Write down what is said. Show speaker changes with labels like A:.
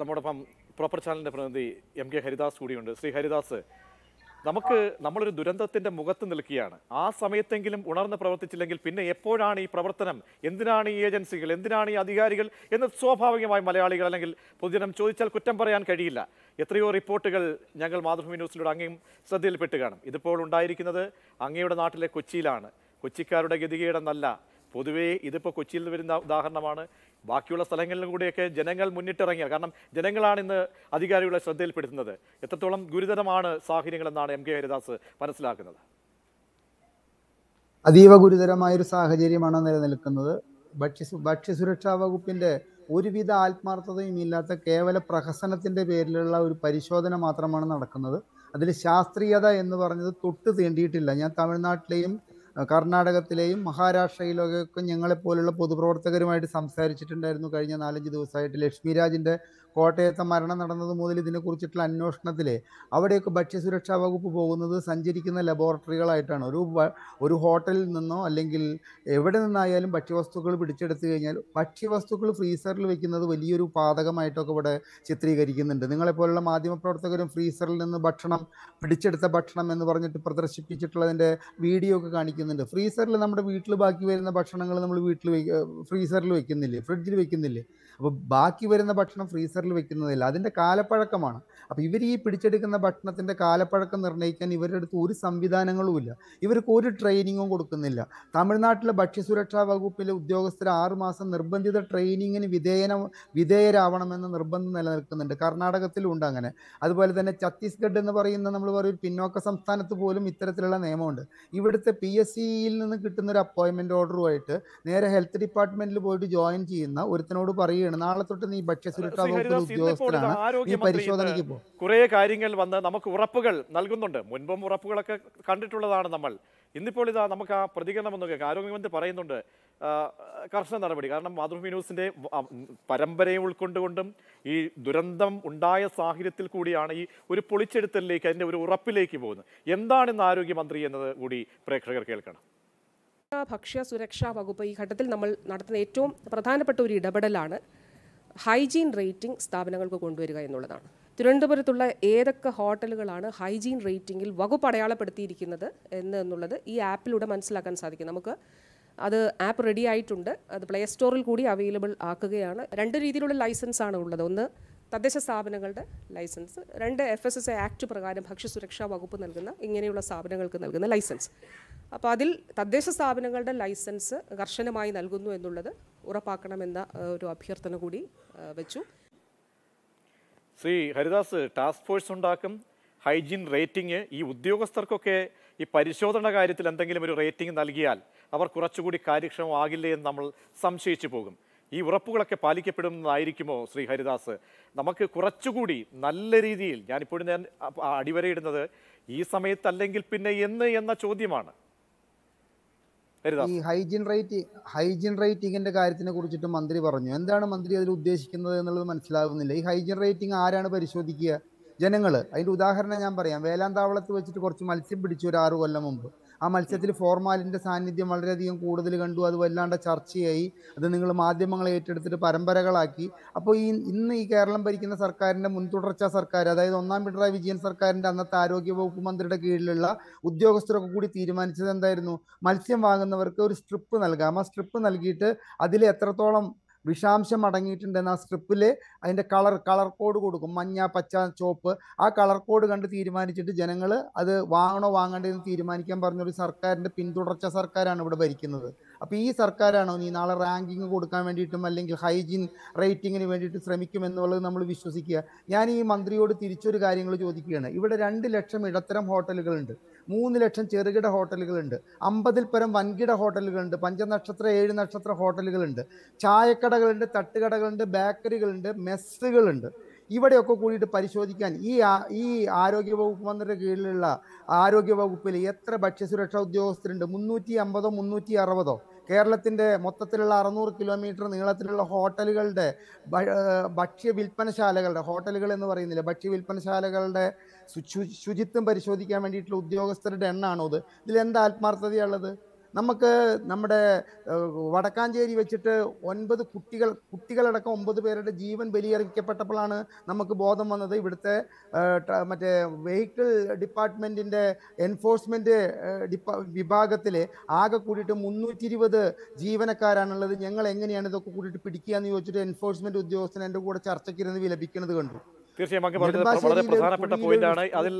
A: നമ്മോടൊപ്പം പ്രോപ്പർ ചാനലിൻ്റെ പ്രതിനിധി എം കെ ഹരിദാസ് കൂടിയുണ്ട് ശ്രീ ഹരിദാസ് നമുക്ക് നമ്മളൊരു ദുരന്തത്തിന്റെ മുഖത്ത് നിൽക്കുകയാണ് ആ സമയത്തെങ്കിലും ഉണർന്ന് പ്രവർത്തിച്ചില്ലെങ്കിൽ പിന്നെ എപ്പോഴാണ് ഈ പ്രവർത്തനം എന്തിനാണ് ഈ ഏജൻസികൾ എന്തിനാണ് ഈ അധികാരികൾ എന്ന് സ്വാഭാവികമായി മലയാളികൾ അല്ലെങ്കിൽ പൊതുജനം ചോദിച്ചാൽ കുറ്റം പറയാൻ കഴിയില്ല എത്രയോ റിപ്പോർട്ടുകൾ ഞങ്ങൾ മാതൃഭൂമി ന്യൂസിലൂടെ അങ്ങയും ശ്രദ്ധയിൽപ്പെട്ട് കാണും ഇതിപ്പോൾ ഉണ്ടായിരിക്കുന്നത് അങ്ങയുടെ നാട്ടിലെ കൊച്ചിയിലാണ് കൊച്ചിക്കാരുടെ ഗതികേടെന്നല്ല പൊതുവേ ഇതിപ്പോൾ കൊച്ചിയിൽ നിന്ന് വരുന്ന ഉദാഹരണമാണ് ബാക്കിയുള്ള സ്ഥലങ്ങളിലും കൂടിയൊക്കെ ജനങ്ങൾ മുന്നിട്ടിറങ്ങിയ കാരണം ജനങ്ങളാണ് ഇന്ന് അധികാരികളെ ശ്രദ്ധയിൽപ്പെടുത്തുന്നത് എത്രത്തോളം ഗുരുതരമാണ് സാഹചര്യങ്ങളെന്നാണ് എം കെ ഹരിദാസ് മനസ്സിലാക്കുന്നത്
B: അതീവ ഗുരുതരമായൊരു സാഹചര്യമാണ് നിലനിൽക്കുന്നത് ഭക്ഷ്യ ഭക്ഷ്യസുരക്ഷാ വകുപ്പിൻ്റെ ഒരുവിധ ആത്മാർത്ഥതയും ഇല്ലാത്ത കേവല പ്രഹസനത്തിൻ്റെ പേരിലുള്ള ഒരു പരിശോധന മാത്രമാണ് നടക്കുന്നത് അതിൽ ശാസ്ത്രീയത എന്ന് പറഞ്ഞത് തൊട്ട് തീണ്ടിയിട്ടില്ല ഞാൻ തമിഴ്നാട്ടിലെയും കർണാടകത്തിലെയും മഹാരാഷ്ട്രയിലൊക്കെ ഞങ്ങളെപ്പോലുള്ള പൊതുപ്രവർത്തകരുമായിട്ട് സംസാരിച്ചിട്ടുണ്ടായിരുന്നു കഴിഞ്ഞ നാലഞ്ച് ദിവസമായിട്ട് ലക്ഷ്മിരാജിൻ്റെ കോട്ടയത്തെ മരണം നടന്നത് മുതൽ ഇതിനെക്കുറിച്ചിട്ടുള്ള അന്വേഷണത്തിൽ അവിടെയൊക്കെ ഭക്ഷ്യസുരക്ഷാ വകുപ്പ് പോകുന്നത് സഞ്ചരിക്കുന്ന ലബോറട്ടറികളായിട്ടാണ് ഒരു ഒരു ഹോട്ടലിൽ നിന്നോ അല്ലെങ്കിൽ എവിടെ നിന്നായാലും ഭക്ഷ്യവസ്തുക്കൾ പിടിച്ചെടുത്തു കഴിഞ്ഞാൽ ഭക്ഷ്യവസ്തുക്കൾ ഫ്രീസറിൽ വെക്കുന്നത് വലിയൊരു പാതകമായിട്ടൊക്കെ ഇവിടെ ചിത്രീകരിക്കുന്നുണ്ട് നിങ്ങളെപ്പോലുള്ള മാധ്യമപ്രവർത്തകരും ഫ്രീസറിൽ നിന്ന് ഭക്ഷണം പിടിച്ചെടുത്ത ഭക്ഷണം എന്ന് പറഞ്ഞിട്ട് പ്രദർശിപ്പിച്ചിട്ടുള്ളതിൻ്റെ വീഡിയോ ഒക്കെ കാണിക്കുന്നുണ്ട് ഫ്രീസറിൽ നമ്മുടെ വീട്ടിൽ ബാക്കി വരുന്ന ഭക്ഷണങ്ങൾ നമ്മൾ വീട്ടിൽ ഫ്രീസറിൽ വെക്കുന്നില്ലേ ഫ്രിഡ്ജിൽ വെക്കുന്നില്ലേ അപ്പോൾ ബാക്കി വരുന്ന ഭക്ഷണം ഫ്രീസറിൽ വെക്കുന്നതില്ല അതിൻ്റെ കാലപ്പഴക്കമാണ് അപ്പോൾ ഇവർ ഈ പിടിച്ചെടുക്കുന്ന ഭക്ഷണത്തിൻ്റെ കാലപ്പഴക്കം നിർണ്ണയിക്കാൻ ഇവരുടെ അടുത്ത് ഒരു സംവിധാനങ്ങളുമില്ല ഇവർക്ക് ഒരു ട്രെയിനിങ്ങും കൊടുക്കുന്നില്ല തമിഴ്നാട്ടിലെ ഭക്ഷ്യസുരക്ഷാ വകുപ്പിലെ ഉദ്യോഗസ്ഥർ ആറുമാസം നിർബന്ധിത ട്രെയിനിങ്ങിന് വിധേയന വിധേയരാവണമെന്ന നിർബന്ധം നിലനിൽക്കുന്നുണ്ട് കർണാടകത്തിലും ഉണ്ട് അങ്ങനെ അതുപോലെ തന്നെ ഛത്തീസ്ഗഡ് എന്ന് പറയുന്ന നമ്മൾ പറയും പിന്നോക്ക സംസ്ഥാനത്ത് പോലും ഇത്തരത്തിലുള്ള നിയമമുണ്ട് ഇവിടുത്തെ പി എസ് സിയിൽ നിന്ന് കിട്ടുന്ന ഒരു അപ്പോയിൻമെൻറ്റ് ഓർഡറുമായിട്ട് നേരെ ഹെൽത്ത് ഡിപ്പാർട്ട്മെൻറ്റിൽ പോയിട്ട് ജോയിൻ ചെയ്യുന്ന ഒരുത്തനോട് പറയുക മന്ത്രിയാണ് നാളെ തൊട്ട് നീ ഭക്ഷ്യസുരക്ഷാ വകുപ്പിൽ പരിശോധനയ്ക്ക് പോകും
A: കുറേ കാര്യങ്ങൾ വന്ന് നമുക്ക് ഉറപ്പുകൾ നൽകുന്നുണ്ട് മുൻപും ഉറപ്പുകളൊക്കെ കണ്ടിട്ടുള്ളതാണ് നമ്മൾ ഇന്നിപ്പോൾ ഇതാ നമുക്ക് ആ പ്രതികരണം ഒന്ന് കേൾക്കാം ആരോഗ്യമന്ത്രി പറയുന്നുണ്ട് കർശന നടപടി കാരണം മാതൃഭൂമി ന്യൂസിൻ്റെ പരമ്പരയെ ഉൾക്കൊണ്ടുകൊണ്ടും ഈ ദുരന്തം ഉണ്ടായ സാഹചര്യത്തിൽ കൂടിയാണ് ഈ ഒരു പൊളിച്ചെടുത്തലിലേക്ക് അതിൻ്റെ ഒരു ഉറപ്പിലേക്ക് പോകുന്നത് എന്താണെന്ന് ആരോഗ്യമന്ത്രി എന്നത് കൂടി പ്രേക്ഷകർ കേൾക്കണം
C: ഭക്ഷ്യ സുരക്ഷാ വകുപ്പ് ഈ ഘട്ടത്തിൽ നമ്മൾ നടത്തുന്ന ഏറ്റവും പ്രധാനപ്പെട്ട ഒരു ഇടപെടലാണ് ഹൈജീൻ റേറ്റിംഗ് സ്ഥാപനങ്ങൾക്ക് കൊണ്ടുവരിക എന്നുള്ളതാണ് തിരുവനന്തപുരത്തുള്ള ഏതൊക്കെ ഹോട്ടലുകളാണ് ഹൈജീൻ റേറ്റിംഗിൽ വകുപ്പ് അടയാളപ്പെടുത്തിയിരിക്കുന്നത് എന്നുള്ളത് ഈ ആപ്പിലൂടെ മനസ്സിലാക്കാൻ സാധിക്കും നമുക്ക് അത് ആപ്പ് റെഡി ആയിട്ടുണ്ട് അത് പ്ലേ സ്റ്റോറിൽ കൂടി അവൈലബിൾ ആക്കുകയാണ് രണ്ട് രീതിയിലുള്ള ലൈസൻസ് ആണ് ഉള്ളത് ഒന്ന് തദ്ദേശ സ്ഥാപനങ്ങളുടെ ലൈസൻസ് രണ്ട് എഫ് എസ് എസ് ആക്ട് പ്രകാരം ഭക്ഷ്യസുരക്ഷാ വകുപ്പ് നൽകുന്ന ഇങ്ങനെയുള്ള സ്ഥാപനങ്ങൾക്ക് നൽകുന്ന ലൈസൻസ് അപ്പോൾ അതിൽ തദ്ദേശ സ്ഥാപനങ്ങളുടെ ലൈസൻസ് കർശനമായി നൽകുന്നു എന്നുള്ളത് ഉറപ്പാക്കണമെന്ന ഒരു അഭ്യർത്ഥന കൂടി വെച്ചു
A: ശ്രീ ഹരിദാസ് ടാസ്ക് ഫോഴ്സ് ഉണ്ടാക്കും ഹൈജീൻ റേറ്റിംഗ് ഈ ഉദ്യോഗസ്ഥർക്കൊക്കെ ഈ പരിശോധന കാര്യത്തിൽ എന്തെങ്കിലും ഒരു റേറ്റിംഗ് നൽകിയാൽ അവർ കുറച്ചുകൂടി കാര്യക്ഷമമാകില്ലേ എന്ന് നമ്മൾ സംശയിച്ചു പോകും ഈ ഉറപ്പുകളൊക്കെ പാലിക്കപ്പെടുന്നതായിരിക്കുമോ ശ്രീ ഹരിദാസ് നമുക്ക് കുറച്ചുകൂടി നല്ല രീതിയിൽ ഞാനിപ്പോഴും ഞാൻ അടിവരയിടുന്നത് ഈ സമയത്തല്ലെങ്കിൽ പിന്നെ എന്ന് എന്ന ചോദ്യമാണ്
B: ഈ ഹൈജീൻ റേറ്റിംഗ് ഹൈജീൻ റേറ്റിംഗിന്റെ കാര്യത്തിനെ കുറിച്ചിട്ട് മന്ത്രി പറഞ്ഞു എന്താണ് മന്ത്രി അതിൽ ഉദ്ദേശിക്കുന്നത് എന്നുള്ളത് മനസ്സിലാകുന്നില്ല ഈ ഹൈജീൻ റേറ്റിംഗ് ആരാണ് പരിശോധിക്കുക ജനങ്ങൾ അതിന്റെ ഉദാഹരണം ഞാൻ പറയാം വേലാന്താവളത്ത് വെച്ചിട്ട് കുറച്ച് മത്സ്യം പിടിച്ചു ഒരു ആറു കൊല്ലം മുമ്പ് ആ മത്സരത്തിൽ ഫോർമാലിൻ്റെ സാന്നിധ്യം വളരെയധികം കൂടുതൽ കണ്ടു അത് വല്ലാണ്ട് ചർച്ചയായി അത് നിങ്ങൾ മാധ്യമങ്ങളെ ഏറ്റെടുത്തിട്ട് പരമ്പരകളാക്കി അപ്പോൾ ഈ ഇന്ന് ഈ കേരളം ഭരിക്കുന്ന സർക്കാരിൻ്റെ മുൻതുടർച്ചാ സർക്കാർ അതായത് ഒന്നാം പിണറായി വിജയൻ സർക്കാരിൻ്റെ അന്നത്തെ ആരോഗ്യ വകുപ്പ് മന്ത്രിയുടെ കീഴിലുള്ള ഉദ്യോഗസ്ഥരൊക്കെ കൂടി തീരുമാനിച്ചത് എന്തായിരുന്നു മത്സ്യം വാങ്ങുന്നവർക്ക് ഒരു സ്ട്രിപ്പ് നൽകാം ആ സ്ട്രിപ്പ് നൽകിയിട്ട് അതിൽ എത്രത്തോളം വിഷാംശം അടങ്ങിയിട്ടുണ്ടെന്ന് ആ സ്ട്രിപ്പിൽ അതിൻ്റെ കളർ കളർ കോഡ് കൊടുക്കും മഞ്ഞ പച്ച ചുവപ്പ് ആ കളർ കോഡ് കണ്ട് തീരുമാനിച്ചിട്ട് ജനങ്ങൾ അത് വാങ്ങണോ വാങ്ങണ്ടെന്ന് തീരുമാനിക്കാൻ പറഞ്ഞൊരു സർക്കാരിൻ്റെ പിന്തുടർച്ച സർക്കാരാണ് ഇവിടെ ഭരിക്കുന്നത് അപ്പോൾ ഈ സർക്കാരാണോ നീ നാളെ റാങ്കിങ് കൊടുക്കാൻ വേണ്ടിയിട്ടും അല്ലെങ്കിൽ ഹൈജീൻ റേറ്റിങ്ങിന് വേണ്ടിയിട്ട് ശ്രമിക്കുമെന്നുള്ളത് നമ്മൾ വിശ്വസിക്കുക ഞാൻ ഈ മന്ത്രിയോട് തിരിച്ചൊരു കാര്യങ്ങൾ ചോദിക്കുകയാണ് ഇവിടെ രണ്ട് ലക്ഷം ഇടത്തരം ഹോട്ടലുകളുണ്ട് മൂന്ന് ലക്ഷം ചെറുകിട ഹോട്ടലുകളുണ്ട് അമ്പതിൽ പരം വൻകിട ഹോട്ടലുകളുണ്ട് പഞ്ചനക്ഷത്ര ഏഴ് നക്ഷത്ര ഹോട്ടലുകളുണ്ട് ചായക്കടകളുണ്ട് തട്ടുകടകളുണ്ട് ബേക്കറികളുണ്ട് മെസ്സുകളുണ്ട് ഇവിടെയൊക്കെ കൂടിയിട്ട് പരിശോധിക്കാൻ ഈ ഈ ആരോഗ്യ വകുപ്പ് മന്ത്രിയുടെ കീഴിലുള്ള ആരോഗ്യ വകുപ്പിൽ എത്ര ഭക്ഷ്യസുരക്ഷാ ഉദ്യോഗസ്ഥരുണ്ട് മുന്നൂറ്റി അമ്പതോ മുന്നൂറ്റി അറുപതോ കേരളത്തിൻ്റെ മൊത്തത്തിലുള്ള അറുന്നൂറ് കിലോമീറ്റർ നീളത്തിലുള്ള ഹോട്ടലുകളുടെ ഭക്ഷ്യ വിൽപ്പനശാലകളുടെ ഹോട്ടലുകൾ എന്ന് പറയുന്നില്ല ഭക്ഷ്യ വിൽപ്പനശാലകളുടെ ശുചിത്വം പരിശോധിക്കാൻ വേണ്ടിയിട്ടുള്ള ഉദ്യോഗസ്ഥരുടെ എണ്ണമാണോ ഇത് ഇതിൽ എന്താ ആത്മാർത്ഥതയുള്ളത് നമുക്ക് നമ്മുടെ വടക്കാഞ്ചേരി വെച്ചിട്ട് ഒൻപത് കുട്ടികൾ കുട്ടികളടക്കം ഒമ്പത് പേരുടെ ജീവൻ ബലിയർപ്പിക്കപ്പെട്ടപ്പോഴാണ് നമുക്ക് ബോധം വന്നത് ഇവിടുത്തെ മറ്റേ വെഹിക്കിൾ ഡിപ്പാർട്ട്മെൻറ്റിൻ്റെ എൻഫോഴ്സ്മെൻറ്റ് ഡിപ്പാ വിഭാഗത്തിൽ ആകെ കൂടിയിട്ട് മുന്നൂറ്റി ഇരുപത് ജീവനക്കാരാണുള്ളത് ഞങ്ങൾ എങ്ങനെയാണ് ഇതൊക്കെ കൂടിയിട്ട് പിടിക്കുക എന്ന് ചോദിച്ചിട്ട് എൻഫോഴ്സ്മെൻറ്റ് ഉദ്യോഗസ്ഥൻ എൻ്റെ കൂടെ ചർച്ചയ്ക്കിരുന്ന് വിലപിക്കുന്നത് കണ്ടു
A: തീർച്ചയായും വളരെ പോയിന്റാണ് അതിൽ